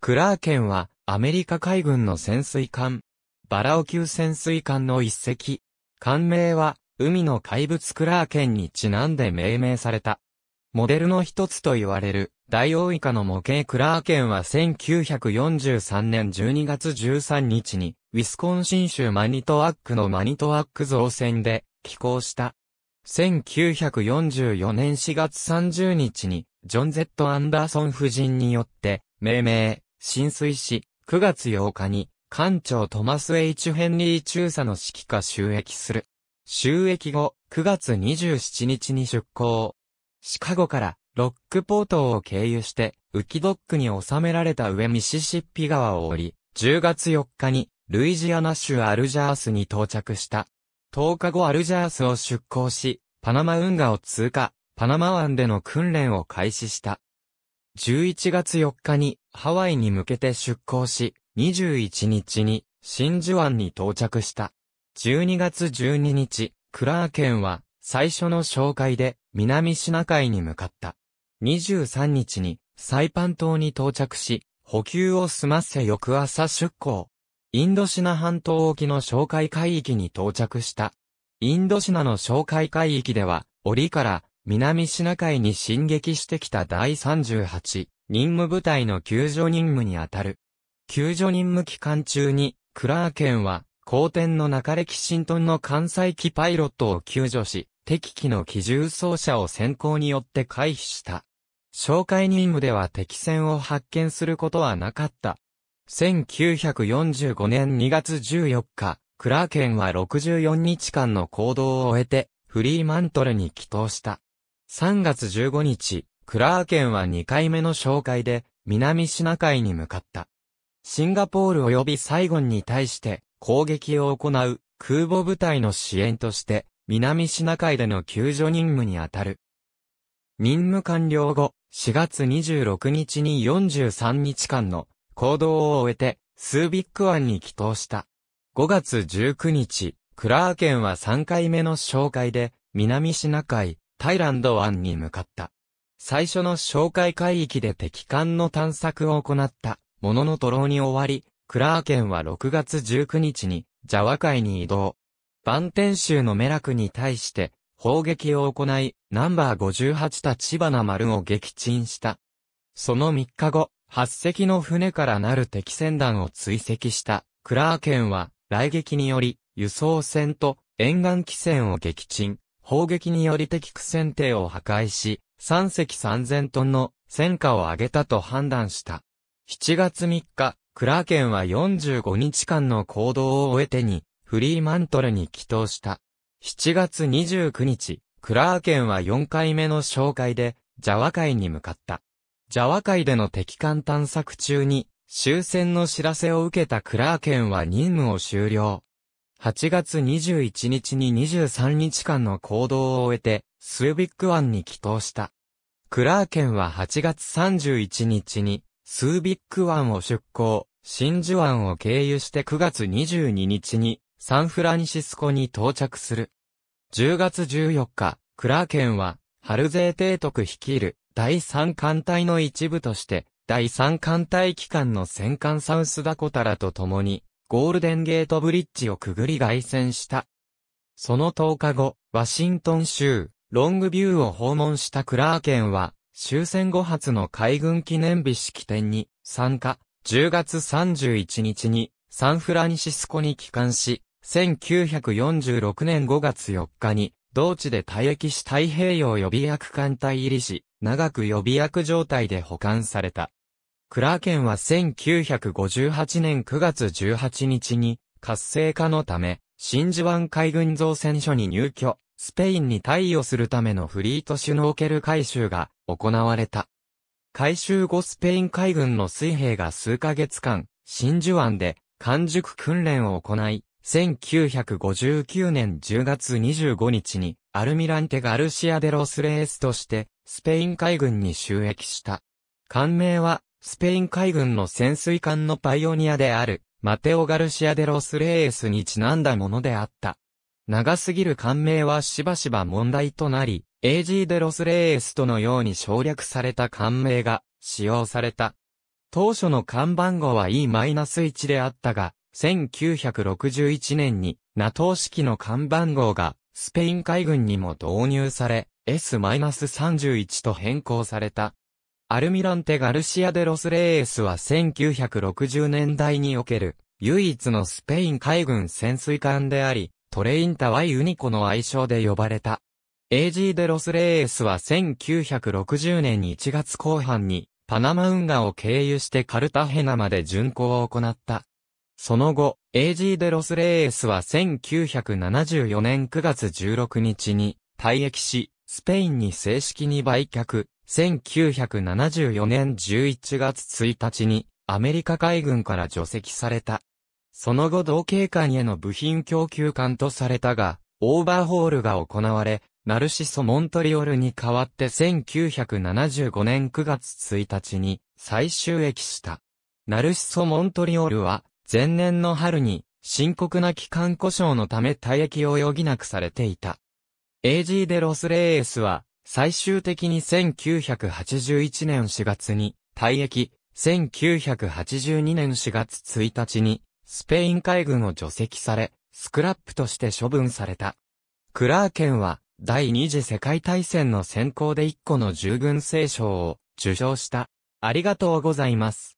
クラーケンは、アメリカ海軍の潜水艦、バラオ級潜水艦の一隻。艦名は、海の怪物クラーケンにちなんで命名された。モデルの一つと言われる、ダイオウイカの模型クラーケンは1943年12月13日に、ウィスコンシン州マニトワックのマニトワック造船で、寄港した。1944年4月30日に、ジョン・ゼット・アンダーソン夫人によって、命名、浸水し、9月8日に、艦長トマス・エイチヘンリー中佐の指揮下収益する。収益後、9月27日に出港。シカゴからロックポートを経由して、浮きドックに収められた上ミシシッピ川を降り、10月4日にルイジアナ州アルジャースに到着した。10日後アルジャースを出港し、パナマ運河を通過、パナマ湾での訓練を開始した。11月4日にハワイに向けて出港し、21日に真珠湾に到着した。12月12日、クラーケンは最初の紹介で南シナ海に向かった。23日にサイパン島に到着し、補給を済ませ翌朝出港。インドシナ半島沖の紹介海域に到着した。インドシナの紹介海域では、檻から南シナ海に進撃してきた第38任務部隊の救助任務にあたる。救助任務期間中に、クラーケンは、後天の中歴新トンの艦載機パイロットを救助し、敵機の機銃装車を先行によって回避した。紹介任務では敵船を発見することはなかった。1945年2月14日、クラーケンは64日間の行動を終えて、フリーマントルに帰投した。3月15日、クラーケンは2回目の紹介で、南シナ海に向かった。シンガポール及びサイゴンに対して攻撃を行う空母部隊の支援として、南シナ海での救助任務にあたる。任務完了後、4月26日に43日間の行動を終えて、スービック湾に帰投した。5月19日、クラーケンは3回目の紹介で、南シナ海、タイランド湾に向かった。最初の哨戒海域で敵艦の探索を行った、ものの徒労に終わり、クラーケンは6月19日に、ジャワ海に移動。バンテン州のメラクに対して、砲撃を行い、ナンバー58た千葉な丸を撃沈した。その3日後、8隻の船からなる敵船団を追跡した、クラーケンは、雷撃により、輸送船と沿岸汽船を撃沈。砲撃により敵苦戦艇を破壊し、3隻3000トンの戦果を上げたと判断した。7月3日、クラーケンは45日間の行動を終えてに、フリーマントルに帰投した。7月29日、クラーケンは4回目の紹介で、ジャワ海に向かった。ジャワ海での敵艦探索中に、終戦の知らせを受けたクラーケンは任務を終了。8月21日に23日間の行動を終えて、スウビック湾に帰投した。クラーケンは8月31日に、スービック湾を出港、真珠湾を経由して9月22日に、サンフランシスコに到着する。10月14日、クラーケンは、春税提督率いる第三艦隊の一部として、第三艦隊機関の戦艦サウスダコタラと共に、ゴールデンゲートブリッジをくぐり凱旋した。その10日後、ワシントン州、ロングビューを訪問したクラーケンは、終戦後初の海軍記念日式典に参加、10月31日にサンフランシスコに帰還し、1946年5月4日に、同地で退役し太平洋予備役艦隊入りし、長く予備役状態で保管された。クラーケンは1958年9月18日に活性化のため、真珠湾海軍造船所に入居、スペインに対応するためのフリートシュノーケル回収が行われた。回収後スペイン海軍の水兵が数ヶ月間、真珠湾で完熟訓練を行い、1959年10月25日にアルミランテ・ガルシア・デロス・レースとしてスペイン海軍に収益した。艦名はスペイン海軍の潜水艦のパイオニアである、マテオ・ガルシア・デロス・レイエスにちなんだものであった。長すぎる艦名はしばしば問題となり、AG デロス・レイエスとのように省略された艦名が使用された。当初の看板号は E-1 であったが、1961年に NATO 式の看板号がスペイン海軍にも導入され、S-31 と変更された。アルミランテ・ガルシア・デ・ロス・レイースは1960年代における唯一のスペイン海軍潜水艦であり、トレインタワイ・ウニコの愛称で呼ばれた。AG デ・ロス・レイースは1960年1月後半にパナマ運河を経由してカルタヘナまで巡航を行った。その後、AG デ・ロス・レイースは1974年9月16日に退役し、スペインに正式に売却、1974年11月1日にアメリカ海軍から除籍された。その後同警艦への部品供給艦とされたが、オーバーホールが行われ、ナルシソ・モントリオルに代わって1975年9月1日に再就役した。ナルシソ・モントリオルは、前年の春に深刻な機関故障のため退役を余儀なくされていた。AG デロスレーエスは、最終的に1981年4月に退役、1982年4月1日にスペイン海軍を除籍され、スクラップとして処分された。クラーケンは第二次世界大戦の先行で1個の従軍聖賞を受賞した。ありがとうございます。